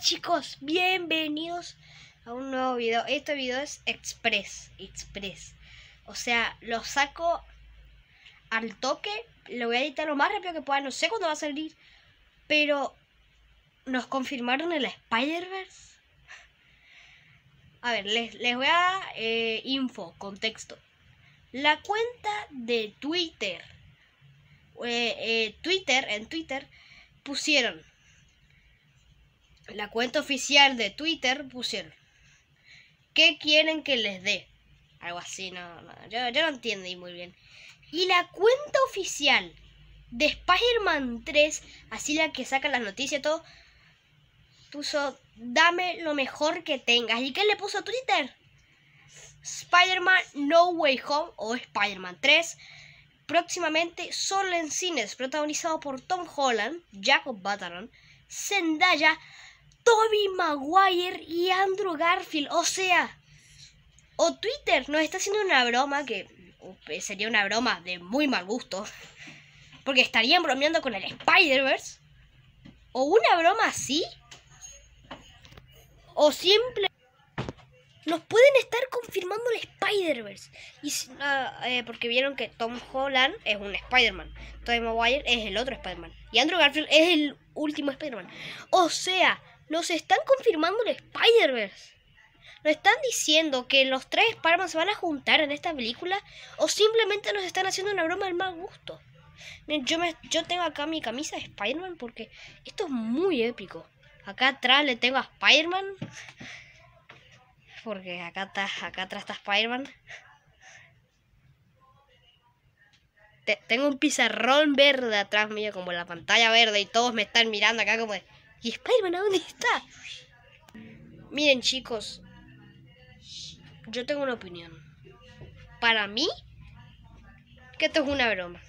chicos, bienvenidos a un nuevo video. Este video es express, express. O sea, lo saco al toque, lo voy a editar lo más rápido que pueda, no sé cuándo va a salir, pero nos confirmaron el Spider-Verse. A ver, les, les voy a dar eh, info, contexto. La cuenta de Twitter, eh, eh, Twitter, en Twitter, pusieron la cuenta oficial de Twitter pusieron ¿Qué quieren que les dé? Algo así, no, no yo, yo, no entiendo muy bien. Y la cuenta oficial de Spider-Man 3, así la que saca las noticias y todo, puso dame lo mejor que tengas. ¿Y qué le puso a Twitter? Spider-Man No Way Home o Spider-Man 3, próximamente solo en cines, protagonizado por Tom Holland, Jacob Batalon, Zendaya, Toby Maguire y Andrew Garfield. O sea, o Twitter nos está haciendo una broma que sería una broma de muy mal gusto. Porque estarían bromeando con el Spider-Verse. O una broma así. O simple. Nos pueden estar confirmando el Spider-Verse. y ah, eh, porque vieron que Tom Holland es un Spider-Man. Toby Maguire es el otro Spider-Man. Y Andrew Garfield es el último Spider-Man. O sea, nos están confirmando el Spider-Verse. Nos están diciendo que los tres Spider-Man se van a juntar en esta película o simplemente nos están haciendo una broma al mal gusto. Yo, me, yo tengo acá mi camisa de Spider-Man porque esto es muy épico. Acá atrás le tengo a Spider-Man. Porque acá, está, acá atrás está Spider-Man. Tengo un pizarrón verde atrás mío, como la pantalla verde, y todos me están mirando acá como ¿Y Spider-Man a dónde está? Miren chicos, yo tengo una opinión. Para mí, que esto es una broma.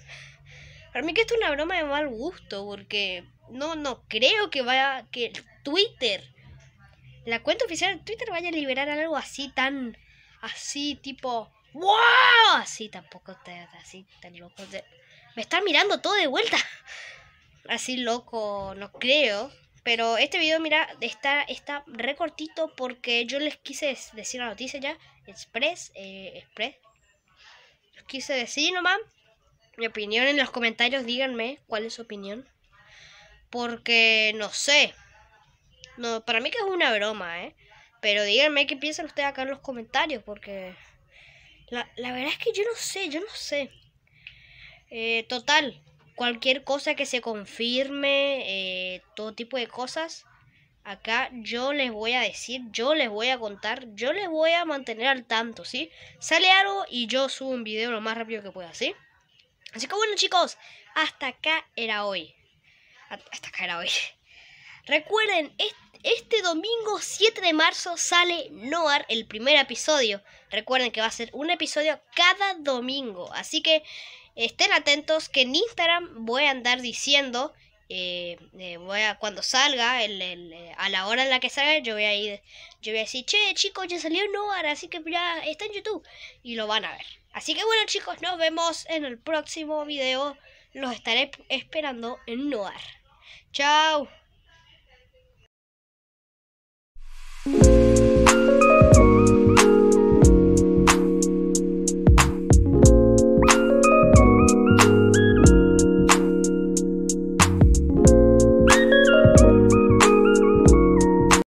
Para mí que esto es una broma de mal gusto, porque no, no creo que vaya, que Twitter, la cuenta oficial de Twitter vaya a liberar algo así tan, así tipo, ¡wow! Así tampoco, está... así tan loco. Me está mirando todo de vuelta. Así loco, no creo. Pero este video, mira, está, está recortito porque yo les quise decir la noticia ya. Express, eh, Express. Les quise decir nomás mi opinión en los comentarios. Díganme cuál es su opinión. Porque no sé. No, para mí que es una broma, ¿eh? Pero díganme qué piensan ustedes acá en los comentarios. Porque la, la verdad es que yo no sé, yo no sé. Eh, total, cualquier cosa que se confirme, eh, todo tipo de cosas. Acá yo les voy a decir, yo les voy a contar, yo les voy a mantener al tanto, ¿sí? Sale algo y yo subo un video lo más rápido que pueda, ¿sí? Así que bueno chicos, hasta acá era hoy. Hasta acá era hoy. Recuerden, este domingo 7 de marzo sale Noar el primer episodio. Recuerden que va a ser un episodio cada domingo. Así que Estén atentos que en Instagram voy a andar diciendo, eh, eh, voy a, cuando salga, eh, a la hora en la que salga, yo voy a ir, yo voy a decir, che chicos, ya salió Noar, así que ya está en YouTube y lo van a ver. Así que bueno chicos, nos vemos en el próximo video. Los estaré esperando en Noar. Chao.